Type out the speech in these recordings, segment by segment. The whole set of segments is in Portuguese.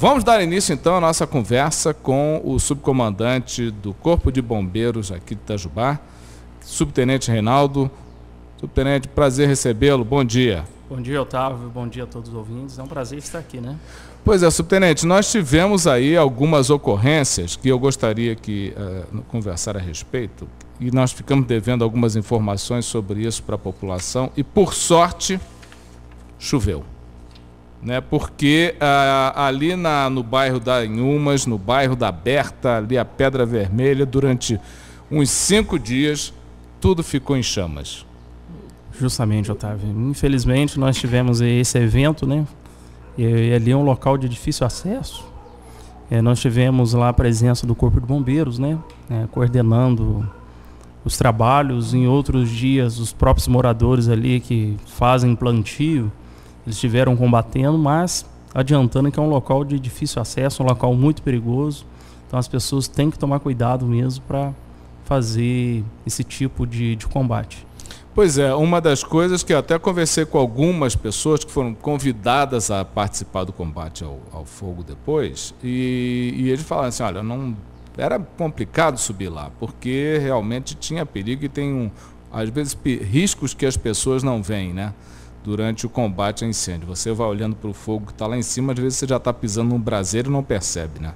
Vamos dar início então à nossa conversa com o subcomandante do Corpo de Bombeiros aqui de Itajubá, subtenente Reinaldo. Subtenente, prazer recebê-lo. Bom dia. Bom dia, Otávio. Bom dia a todos os ouvintes. É um prazer estar aqui, né? Pois é, subtenente, nós tivemos aí algumas ocorrências que eu gostaria que uh, conversar a respeito e nós ficamos devendo algumas informações sobre isso para a população e por sorte choveu né? Porque ah, ali na, no bairro da Inhumas, no bairro da Berta, ali a Pedra Vermelha, durante uns cinco dias, tudo ficou em chamas. Justamente, Otávio. Infelizmente, nós tivemos esse evento, né? E, ali é um local de difícil acesso. É, nós tivemos lá a presença do Corpo de Bombeiros, né? É, coordenando os trabalhos. Em outros dias, os próprios moradores ali que fazem plantio eles estiveram combatendo, mas adiantando que é um local de difícil acesso, um local muito perigoso. Então as pessoas têm que tomar cuidado mesmo para fazer esse tipo de, de combate. Pois é, uma das coisas que eu até conversei com algumas pessoas que foram convidadas a participar do combate ao, ao fogo depois, e, e eles falaram assim: olha, não era complicado subir lá, porque realmente tinha perigo e tem, um, às vezes, riscos que as pessoas não veem, né? durante o combate a incêndio. Você vai olhando para o fogo que está lá em cima, às vezes você já está pisando num braseiro e não percebe, né?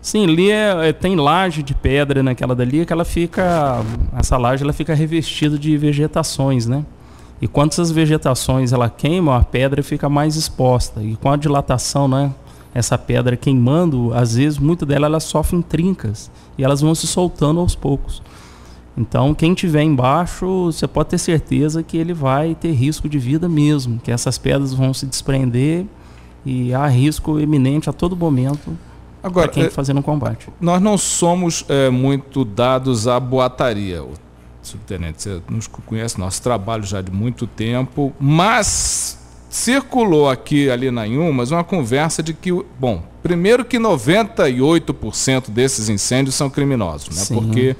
Sim, ali é, é, tem laje de pedra naquela dali, que ela fica. Essa laje ela fica revestida de vegetações, né? E quando essas vegetações ela queimam, a pedra fica mais exposta. E com a dilatação, né? Essa pedra queimando, às vezes muito dela ela sofre trincas e elas vão se soltando aos poucos. Então, quem tiver embaixo, você pode ter certeza que ele vai ter risco de vida mesmo, que essas pedras vão se desprender e há risco iminente a todo momento para quem tá é, fazendo um combate. Nós não somos é, muito dados à boataria, subtenente. Você nos conhece nosso trabalho já de muito tempo, mas circulou aqui ali na Inhumas uma conversa de que, bom, primeiro que 98% desses incêndios são criminosos, né? Sim. Porque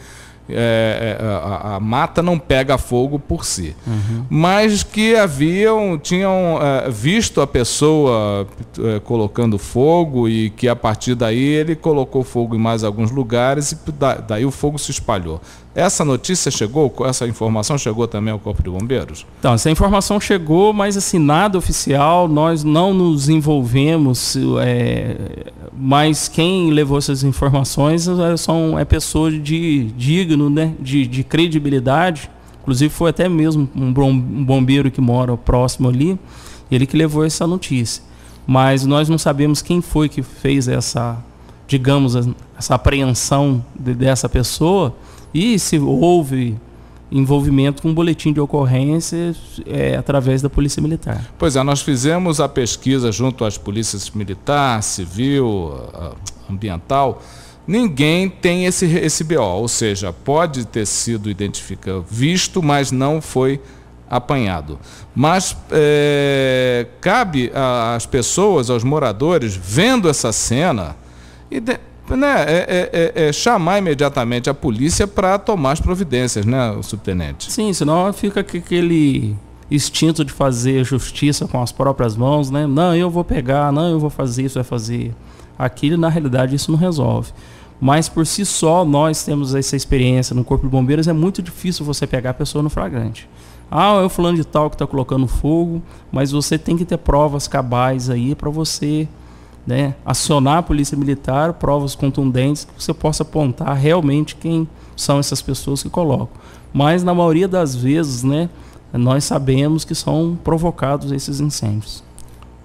é, é a, a, mata não pega fogo por si, uhum. mas que haviam tinham é, visto a pessoa é, colocando fogo e que a partir daí ele colocou fogo em mais alguns lugares e da, daí o fogo se espalhou. Essa notícia chegou, essa informação chegou também ao Corpo de Bombeiros? Então, essa informação chegou, mas assim, nada oficial, nós não nos envolvemos, é, mas quem levou essas informações é, são, é pessoa de digno digno né, de, de credibilidade. Inclusive foi até mesmo um, bombeiro que mora próximo ali, ele que levou essa notícia. Mas nós não sabemos quem foi que fez essa, digamos, essa apreensão de, dessa pessoa e se houve envolvimento com um boletim de ocorrência é, através da Polícia Militar. Pois é, nós fizemos a pesquisa junto às polícias militar, civil, ah, ambiental Ninguém tem esse, esse BO, ou seja, pode ter sido identificado, visto, mas não foi apanhado. Mas é, cabe às pessoas, aos moradores, vendo essa cena, e de, né, é, é, é, é chamar imediatamente a polícia para tomar as providências, né, o subtenente? Sim, senão fica aquele instinto de fazer justiça com as próprias mãos, né? Não, eu vou pegar, não, eu vou fazer isso, vai fazer aquilo. Na realidade, isso não resolve. Mas por si só, nós temos essa experiência no Corpo de Bombeiros, é muito difícil você pegar a pessoa no flagrante. Ah, eu é falando fulano de tal que está colocando fogo, mas você tem que ter provas cabais aí para você né, acionar a polícia militar, provas contundentes que você possa apontar realmente quem são essas pessoas que colocam. Mas na maioria das vezes, né, nós sabemos que são provocados esses incêndios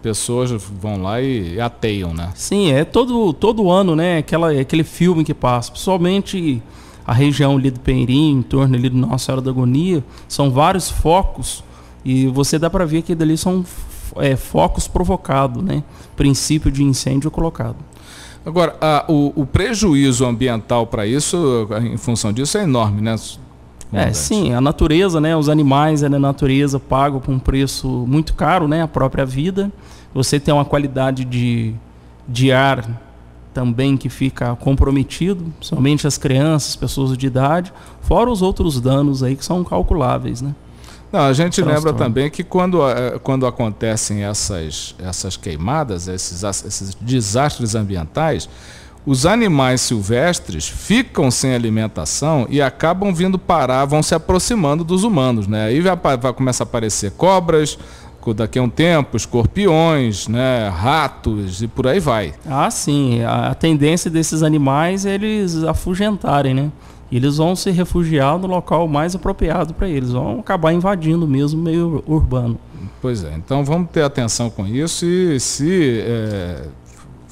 pessoas vão lá e ateiam, né? Sim, é todo, todo ano, né? Aquela, aquele filme que passa. Principalmente a região ali do Peirinho, em torno ali do Nossa Senhora da Agonia, são vários focos e você dá para ver que dali são é, focos provocados, né? Princípio de incêndio colocado. Agora, a, o, o, prejuízo ambiental para isso, em função disso, é enorme, né? É, sim, a natureza, né, os animais, é a natureza pagam por um preço muito caro, né, a própria vida. Você tem uma qualidade de, de ar também que fica comprometido, somente as crianças, pessoas de idade, fora os outros danos aí que são calculáveis, né? Não, a gente lembra também que quando, eh, quando acontecem essas, essas queimadas, esses, esses desastres ambientais, os animais silvestres ficam sem alimentação e acabam vindo parar, vão se aproximando dos humanos, né? Aí vai, vai começar a aparecer cobras, daqui a um tempo, escorpiões, né, ratos e por aí vai. Ah, sim. A tendência desses animais é eles afugentarem, né? Eles vão se refugiar no local mais apropriado para eles, vão acabar invadindo mesmo o meio urbano. Pois é, então vamos ter atenção com isso e se é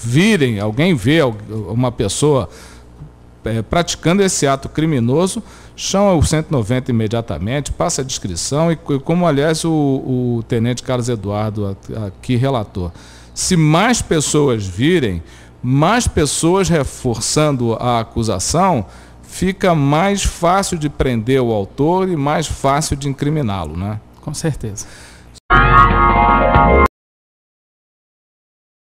virem, alguém vê uma pessoa é, praticando esse ato criminoso, chama o 190 imediatamente, passa a descrição e, como aliás o, o tenente Carlos Eduardo aqui relatou, se mais pessoas virem, mais pessoas reforçando a acusação, fica mais fácil de prender o autor e mais fácil de incriminá-lo, né? Com certeza.